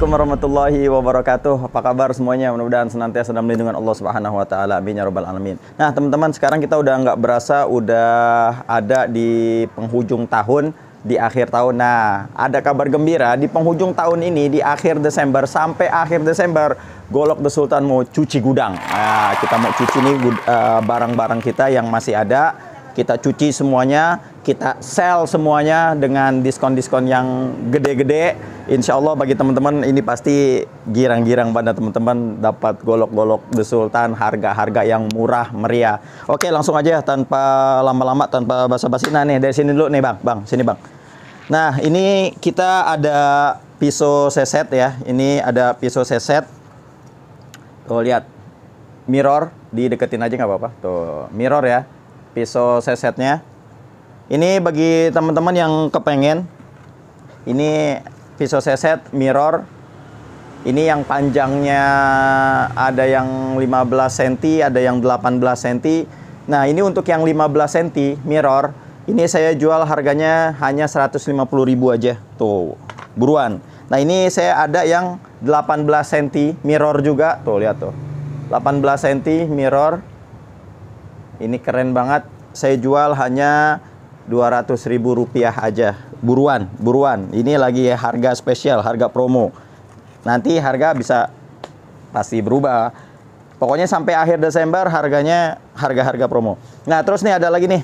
Assalamualaikum warahmatullahi wabarakatuh. Apa kabar semuanya? Mudah-mudahan senantiasa dalam lindungan Allah Subhanahu wa taala. Amin ya rabbal alamin. Nah, teman-teman, sekarang kita udah nggak berasa udah ada di penghujung tahun di akhir tahun. Nah, ada kabar gembira di penghujung tahun ini di akhir Desember sampai akhir Desember Golok The Sultan mau cuci gudang. Nah, kita mau cuci nih eh, barang-barang uh, kita yang masih ada kita cuci semuanya, kita sell semuanya dengan diskon-diskon yang gede-gede. Insya Allah bagi teman-teman ini pasti girang-girang pada teman-teman dapat golok-golok The Sultan harga-harga yang murah meriah. Oke langsung aja tanpa lama-lama tanpa basa-basi. Nah nih dari sini dulu nih bang, bang sini bang. Nah ini kita ada pisau seset ya. Ini ada pisau seset. Tuh lihat mirror di deketin aja nggak apa-apa. Tuh mirror ya pisau sesetnya ini bagi teman-teman yang kepengen ini pisau seset mirror ini yang panjangnya ada yang 15 cm ada yang 18 cm nah ini untuk yang 15 cm mirror ini saya jual harganya hanya 150.000 aja tuh buruan nah ini saya ada yang 18 cm mirror juga tuh lihat tuh 18 cm mirror ini keren banget. Saya jual hanya rp ribu rupiah aja. Buruan, buruan. Ini lagi harga spesial, harga promo. Nanti harga bisa pasti berubah. Pokoknya sampai akhir Desember harganya harga-harga promo. Nah, terus nih ada lagi nih.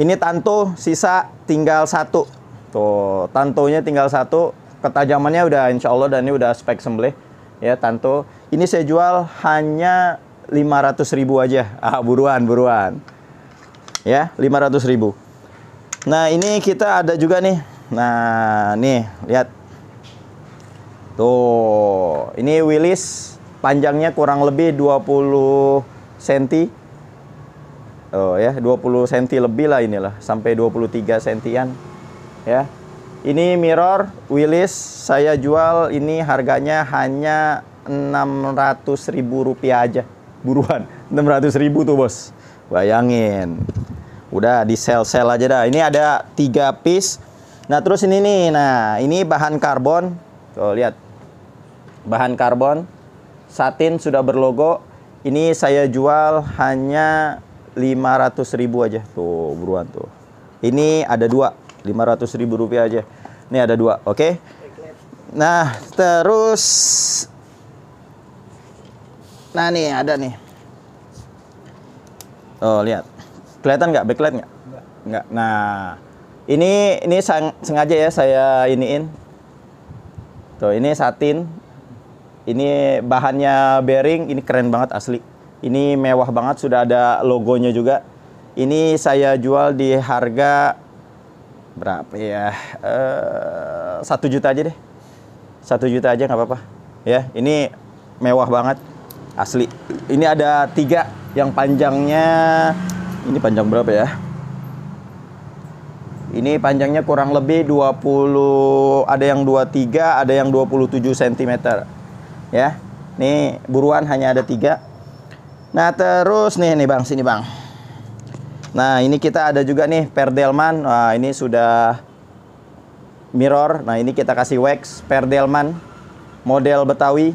Ini tanto sisa tinggal satu. Tuh, tantonya tinggal satu. Ketajamannya udah insya Allah dan ini udah spek sembelih. Ya, tanto. Ini saya jual hanya 500 ribu aja. Ah, buruan, buruan. Ya, 500 ribu. Nah, ini kita ada juga nih. Nah, nih, lihat. Tuh, ini Willis panjangnya kurang lebih 20 cm. Oh ya, 20 cm lebih lah inilah, sampai 23 cm ya. Ini mirror Willis saya jual ini harganya hanya 600.000 rupiah aja buruan 600 ribu tuh bos bayangin udah di sel sel aja dah ini ada tiga piece nah terus ini nih nah ini bahan karbon tuh lihat bahan karbon satin sudah berlogo ini saya jual hanya 500 ribu aja tuh buruan tuh ini ada dua 500 ribu rupiah aja ini ada dua oke okay? nah terus Nah nih ada nih. Oh lihat, kelihatan nggak backlight nggak? Nggak. Nah ini ini sengaja ya saya iniin. Tuh ini satin. Ini bahannya bearing, ini keren banget asli. Ini mewah banget, sudah ada logonya juga. Ini saya jual di harga berapa ya? Eh, satu e, juta aja deh. Satu juta aja nggak apa-apa. Ya, ini mewah banget asli. Ini ada tiga yang panjangnya ini panjang berapa ya? Ini panjangnya kurang lebih 20 ada yang 23, ada yang 27 cm. Ya. ini buruan hanya ada tiga. Nah, terus nih nih Bang, sini Bang. Nah, ini kita ada juga nih perdelman. Nah, ini sudah mirror. Nah, ini kita kasih wax perdelman model Betawi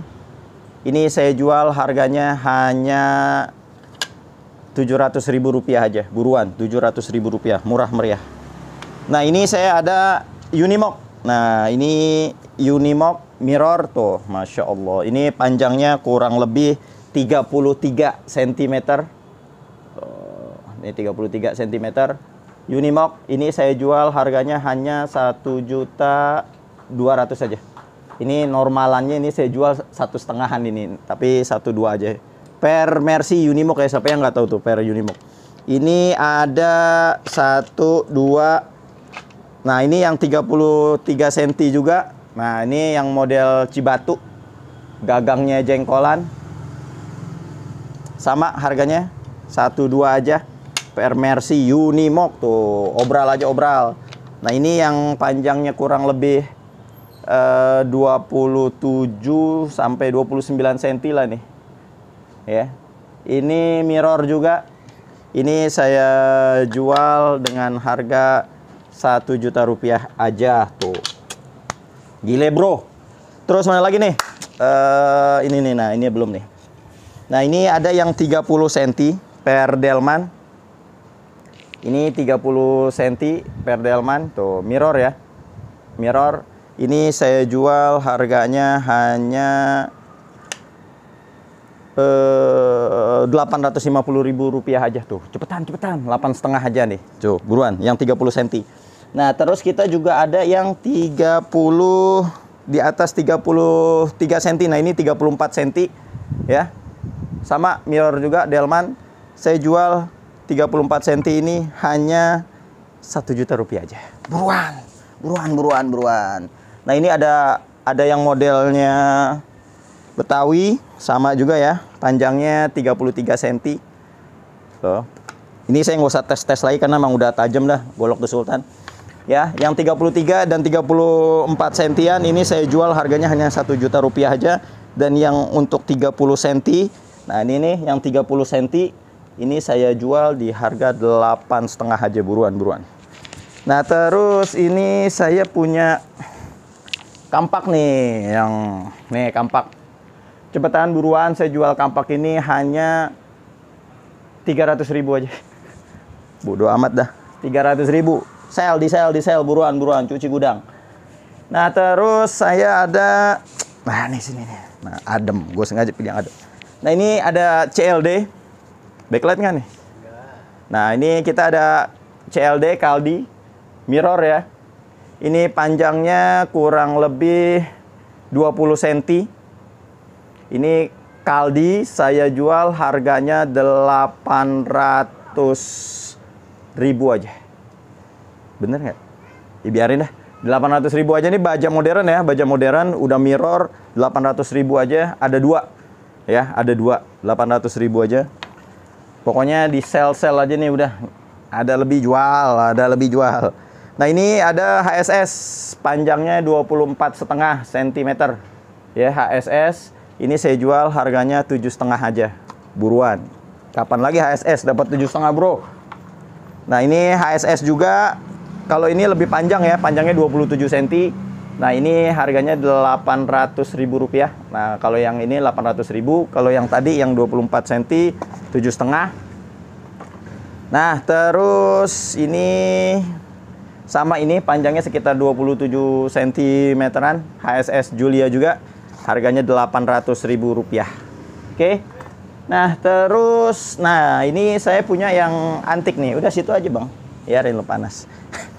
ini saya jual harganya hanya Rp700.000 aja, buruan Rp700.000, murah meriah. Nah, ini saya ada Unimog. Nah, ini Unimog mirror tuh, Masya Allah. Ini panjangnya kurang lebih 33 cm. ini 33 cm. Unimog ini saya jual harganya hanya 1 juta 200 saja. Ini normalannya ini saya jual satu setengahan ini, tapi satu dua aja. Per Mercy Unimog ya, siapa yang nggak tahu tuh per Unimog. Ini ada satu dua. Nah ini yang 33 cm juga. Nah ini yang model Cibatu, gagangnya jengkolan. Sama harganya satu dua aja. Per Mercy Unimog tuh obral aja obral. Nah ini yang panjangnya kurang lebih 27 eh, sampai 29 cm lah nih. Ya. Ini mirror juga. Ini saya jual dengan harga 1 juta rupiah aja tuh. Gile bro. Terus mana lagi nih? Uh, ini nih, nah ini belum nih. Nah ini ada yang 30 cm per delman. Ini 30 cm per delman. Tuh mirror ya. Mirror ini saya jual harganya hanya eh, delapan ratus lima puluh aja tuh cepetan cepetan delapan setengah aja nih tuh buruan yang 30 cm nah terus kita juga ada yang 30 di atas 33 cm nah ini 34 cm ya sama mirror juga Delman saya jual 34 cm ini hanya satu juta rupiah aja buruan buruan buruan buruan Nah ini ada ada yang modelnya Betawi sama juga ya panjangnya 33 cm. so, Ini saya nggak usah tes-tes lagi karena emang udah tajam dah bolok tuh Sultan. Ya, yang 33 dan 34 cm ini saya jual harganya hanya 1 juta rupiah aja dan yang untuk 30 cm nah ini nih yang 30 cm ini saya jual di harga delapan setengah aja buruan buruan nah terus ini saya punya kampak nih yang nih kampak cepetan buruan saya jual kampak ini hanya 300 ribu aja bodoh amat dah 300 ribu sel di sel di sel buruan buruan cuci gudang nah terus saya ada nah ini sini nih nah adem gue sengaja pilih yang adem nah ini ada CLD backlight nggak nih nah ini kita ada CLD Kaldi mirror ya ini panjangnya kurang lebih 20 cm. Ini kaldi saya jual harganya 800 ribu aja. Bener nggak? Ya biarin dah. 800 ribu aja nih baja modern ya. Baja modern udah mirror 800 ribu aja. Ada dua. Ya ada dua. 800 ribu aja. Pokoknya di sel-sel aja nih udah. Ada lebih jual. Ada lebih jual. Nah ini ada HSS panjangnya 24 setengah cm ya HSS ini saya jual harganya tujuh setengah aja buruan kapan lagi HSS dapat tujuh setengah bro nah ini HSS juga kalau ini lebih panjang ya panjangnya 27 cm nah ini harganya 800 ribu rupiah nah kalau yang ini 800 ribu kalau yang tadi yang 24 cm tujuh setengah nah terus ini sama ini panjangnya sekitar 27 cm-an, HSS Julia juga. Harganya rp rupiah Oke. Nah, terus nah ini saya punya yang antik nih. Udah situ aja, Bang. Ya, relo panas.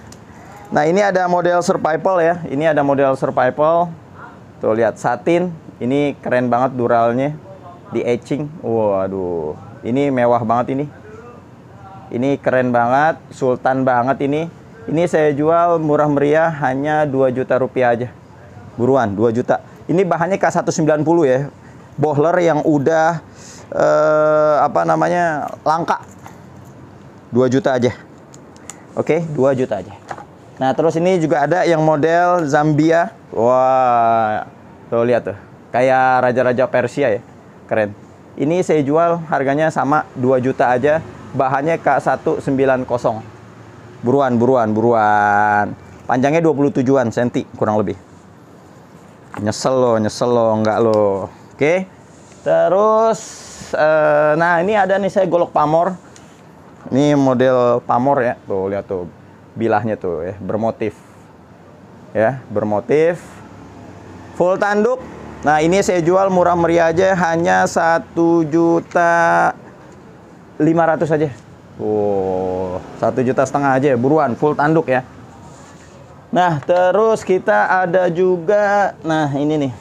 nah, ini ada model survival ya. Ini ada model survival. Tuh lihat satin. Ini keren banget duralnya di etching. Waduh. Ini mewah banget ini. Ini keren banget, sultan banget ini. Ini saya jual murah meriah hanya 2 juta rupiah aja. Buruan 2 juta. Ini bahannya K190 ya. Bohler yang udah eh, apa namanya? langka. 2 juta aja. Oke, 2 juta aja. Nah, terus ini juga ada yang model Zambia. Wah, tuh lihat tuh. Kayak raja-raja Persia ya. Keren. Ini saya jual harganya sama 2 juta aja. Bahannya K190. Buruan, buruan, buruan. Panjangnya 27-an senti kurang lebih. Nyesel lo, nyesel lo, enggak lo. Oke. Terus eh, nah ini ada nih saya golok pamor. Ini model pamor ya. Tuh lihat tuh bilahnya tuh ya, bermotif. Ya, bermotif. Full tanduk. Nah, ini saya jual murah meriah aja hanya satu juta 500 aja. Oh, satu juta setengah aja ya, buruan, full tanduk ya. Nah, terus kita ada juga, nah ini nih.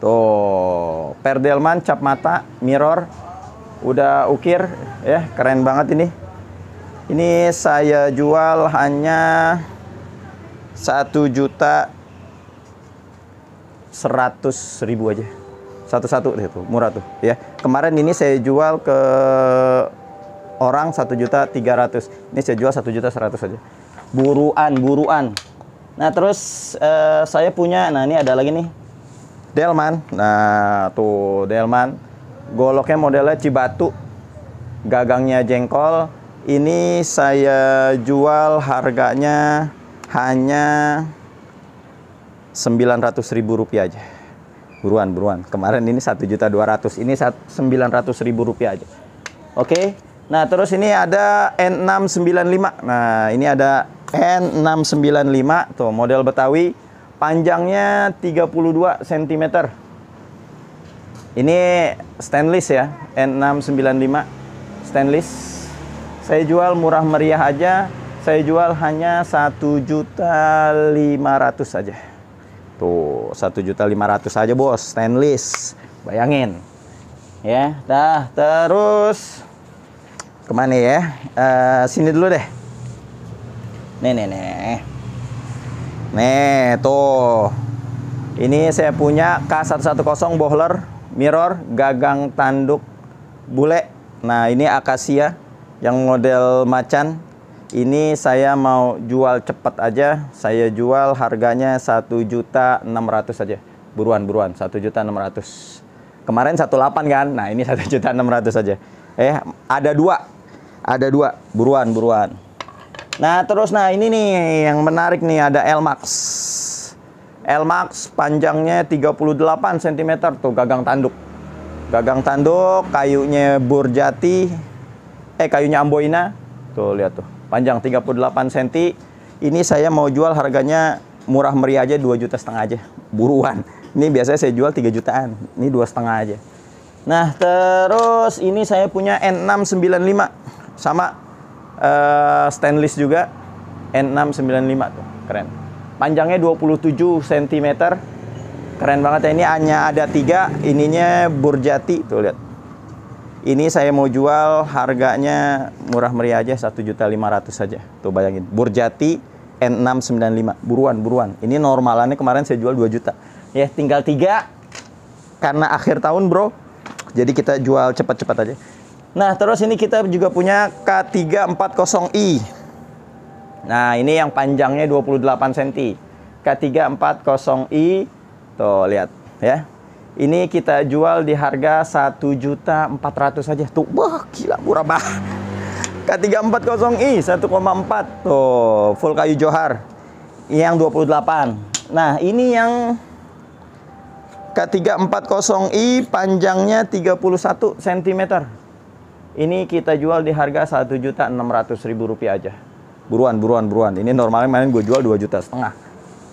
Tuh, perdelman cap mata, mirror, udah ukir, ya keren banget ini. Ini saya jual hanya satu juta seratus ribu aja satu-satu itu murah tuh ya kemarin ini saya jual ke orang satu juta tiga ratus. Ini saya jual satu juta seratus aja. Buruan, buruan. Nah, terus uh, saya punya nah ini ada lagi nih. Delman. Nah, tuh Delman. Goloknya modelnya Cibatu. Gagangnya jengkol. Ini saya jual harganya hanya sembilan ratus ribu rupiah aja. Buruan, buruan. Kemarin ini satu juta dua ratus. ini sembilan ratus ribu rupiah aja. Oke, okay? Nah, terus ini ada N695. Nah, ini ada N695 tuh model Betawi, panjangnya 32 cm. Ini stainless ya, N695 stainless. Saya jual murah meriah aja. Saya jual hanya 1.500 saja. Tuh, 1.500 saja, Bos, stainless. Bayangin. Ya, dah terus kemana ya? Uh, sini dulu deh. Nih, nih, nih. Nih, tuh. Ini saya punya K110 bohler mirror gagang tanduk bule. Nah, ini akasia yang model macan. Ini saya mau jual cepat aja. Saya jual harganya 1.600 saja Buruan-buruan, 1.600. Kemarin 18 kan? Nah, ini 1.600 aja. Eh, ada dua ada dua, buruan, buruan. Nah, terus nah ini nih yang menarik nih ada Elmax. Elmax panjangnya 38 cm tuh gagang tanduk. Gagang tanduk, kayunya burjati, eh kayunya amboina. Tuh lihat tuh, panjang 38 cm. Ini saya mau jual harganya murah meriah aja 2 juta setengah aja, buruan. Ini biasanya saya jual 3 jutaan, ini dua setengah aja. Nah, terus ini saya punya N695. Sama uh, stainless juga N695 tuh, keren. Panjangnya 27 cm. Keren banget ya ini hanya ada tiga ininya burjati tuh lihat. Ini saya mau jual harganya murah meriah aja 1.500 saja. Tuh bayangin, burjati N695. Buruan, buruan. Ini normalannya kemarin saya jual 2 juta. Ya, tinggal tiga karena akhir tahun, Bro. Jadi kita jual cepat-cepat aja. Nah, terus ini kita juga punya K340i. Nah, ini yang panjangnya 28 cm. K340i. Tuh, lihat ya. Ini kita jual di harga 1.400 saja. Tuh, wah gila murah banget. K340i 1,4. Tuh, full kayu Johar. Yang 28. Nah, ini yang K340i panjangnya 31 cm. Ini kita jual di harga satu juta enam ratus ribu rupiah aja. Buruan, buruan, buruan. Ini normalnya main gue jual dua juta setengah.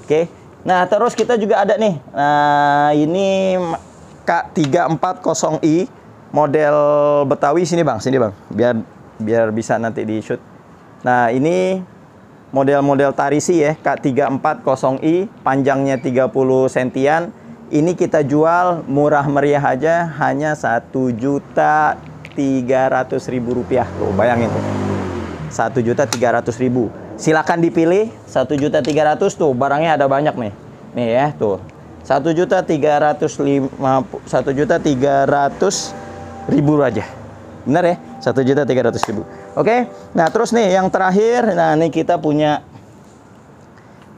Oke. Okay. Nah, terus kita juga ada nih. Nah, ini K340i model Betawi sini, Bang. Sini, Bang. Biar biar bisa nanti di shoot. Nah, ini model-model Tarisi ya, K340i, panjangnya 30 sentian. Ini kita jual murah meriah aja hanya 1 juta ribu rupiah tuh bayangin tuh satu juta ribu silakan dipilih satu juta ratus tuh barangnya ada banyak nih nih ya tuh satu juta tiga ratus juta tiga ratus ribu aja benar ya satu juta tiga ratus oke nah terus nih yang terakhir nah ini kita punya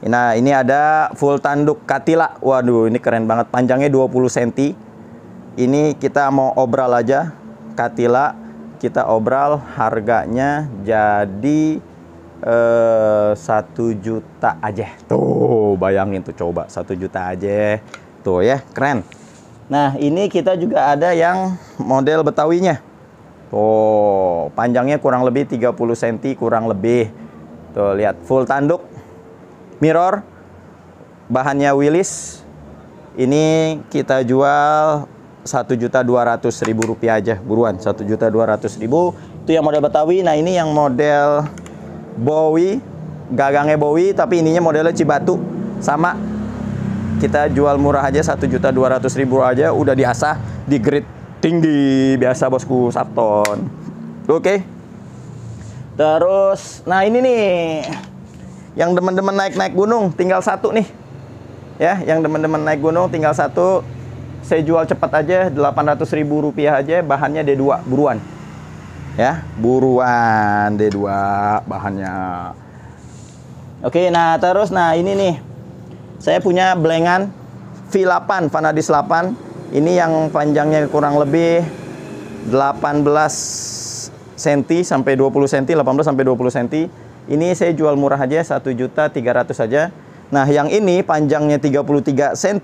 nah ini ada full tanduk katila waduh ini keren banget panjangnya 20 cm ini kita mau obral aja katila kita obral harganya jadi eh, satu uh, juta aja. Tuh, bayangin tuh coba satu juta aja. Tuh ya, keren. Nah, ini kita juga ada yang model Betawinya. Tuh, panjangnya kurang lebih 30 cm kurang lebih. Tuh, lihat full tanduk. Mirror bahannya Willis. Ini kita jual satu juta dua ratus ribu rupiah aja buruan Satu juta dua ratus ribu. itu yang model Betawi nah ini yang model Bowie gagangnya Bowie tapi ininya modelnya Cibatu sama kita jual murah aja satu juta dua ratus ribu aja udah diasah di grid tinggi biasa bosku Sabton oke okay. terus nah ini nih yang teman-teman naik-naik gunung tinggal satu nih ya yang teman-teman naik gunung tinggal satu saya jual cepat aja 800 ribu rupiah aja bahannya D2 buruan ya buruan D2 bahannya oke nah terus nah ini nih saya punya belengan V8 Vanadis 8 ini yang panjangnya kurang lebih 18 cm sampai 20 cm 18 sampai 20 cm ini saya jual murah aja 1.300 saja Nah, yang ini panjangnya 33 cm,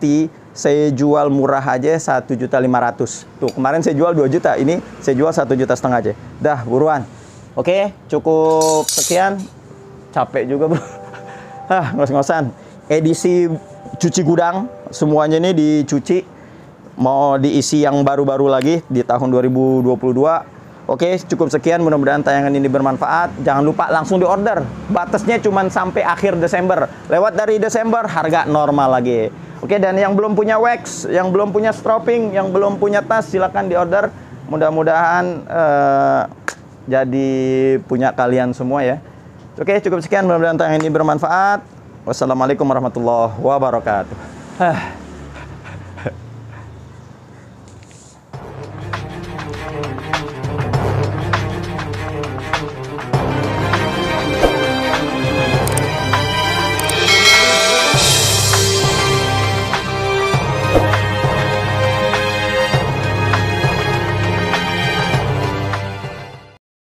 saya jual murah aja juta 1.500. Tuh, kemarin saya jual 2 juta, ini saya jual 1 juta setengah aja. Dah, buruan. Oke, cukup sekian. Capek juga, Bro. Hah, ngos-ngosan. Edisi cuci gudang, semuanya ini dicuci. Mau diisi yang baru-baru lagi di tahun 2022 Oke, cukup sekian. Mudah-mudahan tayangan ini bermanfaat. Jangan lupa langsung diorder Batasnya cuma sampai akhir Desember. Lewat dari Desember, harga normal lagi. Oke, dan yang belum punya wax, yang belum punya stropping, yang belum punya tas, silakan diorder Mudah-mudahan uh, jadi punya kalian semua ya. Oke, cukup sekian. Mudah-mudahan tayangan ini bermanfaat. Wassalamualaikum warahmatullahi wabarakatuh. Ah.